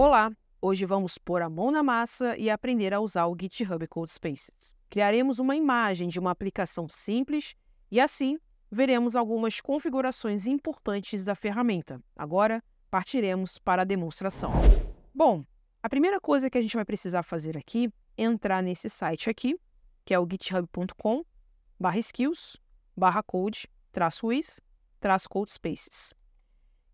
Olá! Hoje vamos pôr a mão na massa e aprender a usar o GitHub Codespaces. Criaremos uma imagem de uma aplicação simples e assim veremos algumas configurações importantes da ferramenta. Agora partiremos para a demonstração. Bom, a primeira coisa que a gente vai precisar fazer aqui é entrar nesse site aqui, que é o github.com barra skills barra code traço with traço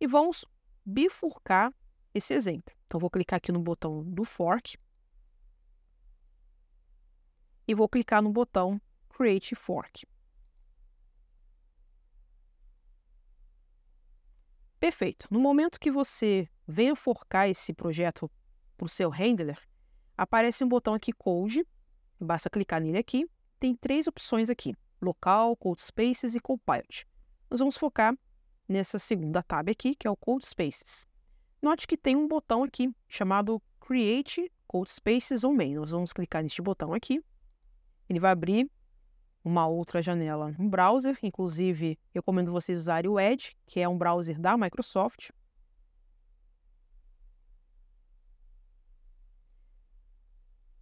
E vamos bifurcar esse exemplo. Então, vou clicar aqui no botão do fork e vou clicar no botão Create Fork. Perfeito. No momento que você venha forcar esse projeto para o seu handler, aparece um botão aqui Code, basta clicar nele aqui. Tem três opções aqui, Local, Code Spaces e Compiled. Nós vamos focar nessa segunda tab aqui, que é o Code Spaces. Note que tem um botão aqui chamado Create Code Spaces ou menos. Nós vamos clicar neste botão aqui. Ele vai abrir uma outra janela, um browser. Inclusive, recomendo vocês usarem o Edge, que é um browser da Microsoft.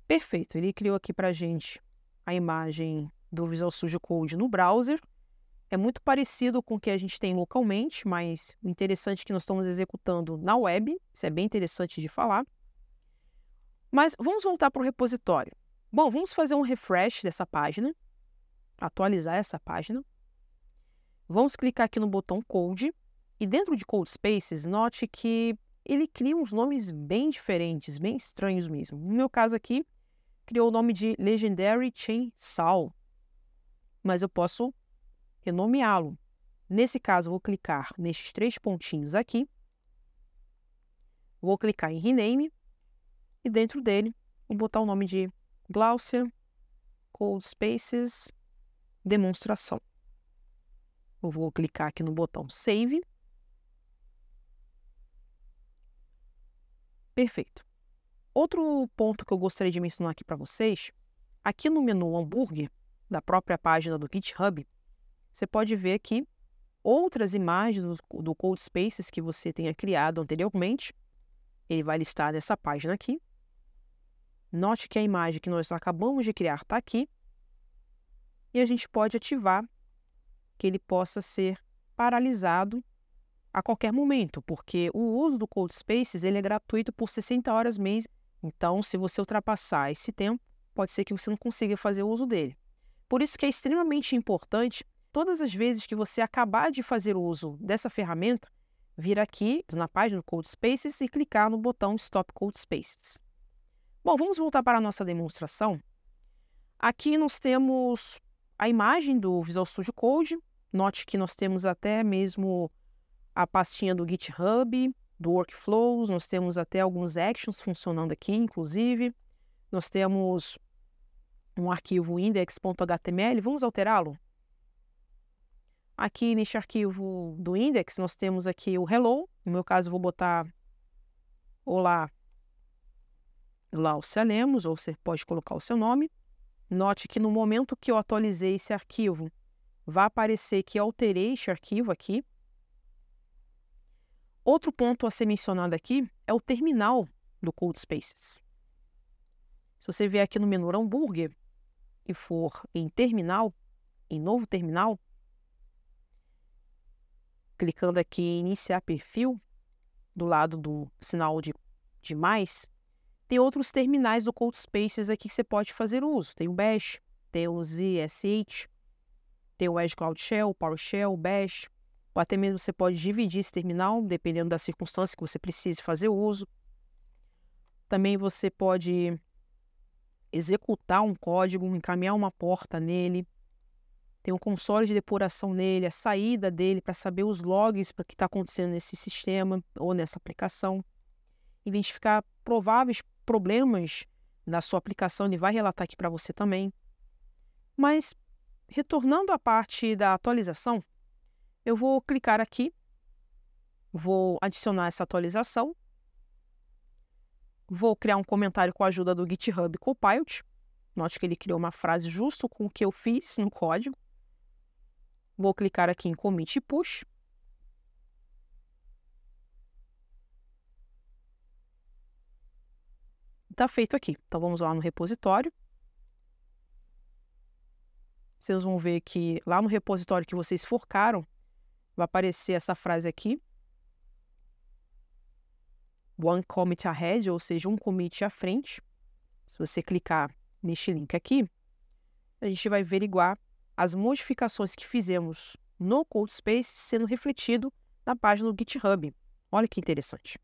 Perfeito, ele criou aqui para a gente a imagem do Visual Studio Code no browser é muito parecido com o que a gente tem localmente, mas o interessante é que nós estamos executando na web, isso é bem interessante de falar. Mas vamos voltar para o repositório. Bom, vamos fazer um refresh dessa página, atualizar essa página. Vamos clicar aqui no botão Code, e dentro de Code Spaces, note que ele cria uns nomes bem diferentes, bem estranhos mesmo. No meu caso aqui, criou o nome de Legendary Chainsaw, mas eu posso renomeá-lo. Nesse caso, vou clicar nestes três pontinhos aqui, vou clicar em Rename e dentro dele vou botar o nome de Glaucia Cold Spaces Demonstração. Eu vou clicar aqui no botão Save. Perfeito. Outro ponto que eu gostaria de mencionar aqui para vocês, aqui no menu hambúrguer da própria página do GitHub, você pode ver aqui outras imagens do, do Cold Spaces que você tenha criado anteriormente. Ele vai listar nessa página aqui. Note que a imagem que nós acabamos de criar está aqui. E a gente pode ativar que ele possa ser paralisado a qualquer momento, porque o uso do Cold Spaces ele é gratuito por 60 horas mês. Então, se você ultrapassar esse tempo, pode ser que você não consiga fazer o uso dele. Por isso que é extremamente importante todas as vezes que você acabar de fazer uso dessa ferramenta, vir aqui na página do Code Spaces e clicar no botão Stop Code Spaces. Bom, vamos voltar para a nossa demonstração. Aqui nós temos a imagem do Visual Studio Code. Note que nós temos até mesmo a pastinha do GitHub, do Workflows, nós temos até alguns actions funcionando aqui, inclusive. Nós temos um arquivo index.html. Vamos alterá-lo? Aqui neste arquivo do index, nós temos aqui o hello. No meu caso, eu vou botar olá, Lausalemos, ou você pode colocar o seu nome. Note que no momento que eu atualizei esse arquivo, vai aparecer que alterei este arquivo aqui. Outro ponto a ser mencionado aqui é o terminal do CodeSpaces. Spaces. Se você vier aqui no menu hambúrguer e for em terminal, em novo terminal, clicando aqui em iniciar perfil, do lado do sinal de, de mais, tem outros terminais do Cold Spaces aqui que você pode fazer uso. Tem o Bash, tem o ZSH, tem o Edge Cloud Shell, PowerShell, Bash, ou até mesmo você pode dividir esse terminal, dependendo da circunstância que você precise fazer uso. Também você pode executar um código, encaminhar uma porta nele, tem um console de depuração nele, a saída dele para saber os logs para que está acontecendo nesse sistema ou nessa aplicação, identificar prováveis problemas na sua aplicação, ele vai relatar aqui para você também. Mas retornando à parte da atualização, eu vou clicar aqui, vou adicionar essa atualização, vou criar um comentário com a ajuda do GitHub Copilot. Note que ele criou uma frase justo com o que eu fiz no código. Vou clicar aqui em Commit Push. Está feito aqui. Então, vamos lá no repositório. Vocês vão ver que lá no repositório que vocês forcaram, vai aparecer essa frase aqui. One commit ahead, ou seja, um commit à frente. Se você clicar neste link aqui, a gente vai averiguar as modificações que fizemos no Code sendo refletido na página do GitHub. Olha que interessante.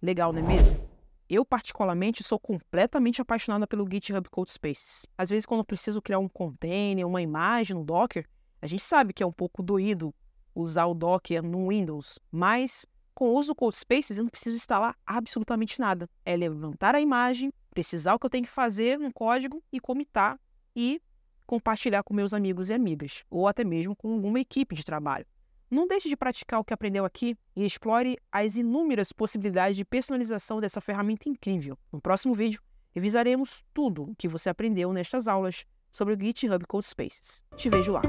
Legal, não é mesmo? Eu, particularmente, sou completamente apaixonada pelo GitHub Code Spaces. Às vezes, quando eu preciso criar um container, uma imagem no um Docker, a gente sabe que é um pouco doído usar o Docker no Windows, mas com o uso do Code Spaces eu não preciso instalar absolutamente nada. É levantar a imagem, precisar o que eu tenho que fazer no código e comitar e compartilhar com meus amigos e amigas, ou até mesmo com alguma equipe de trabalho. Não deixe de praticar o que aprendeu aqui e explore as inúmeras possibilidades de personalização dessa ferramenta incrível. No próximo vídeo, revisaremos tudo o que você aprendeu nestas aulas sobre o GitHub Code Spaces. Te vejo lá!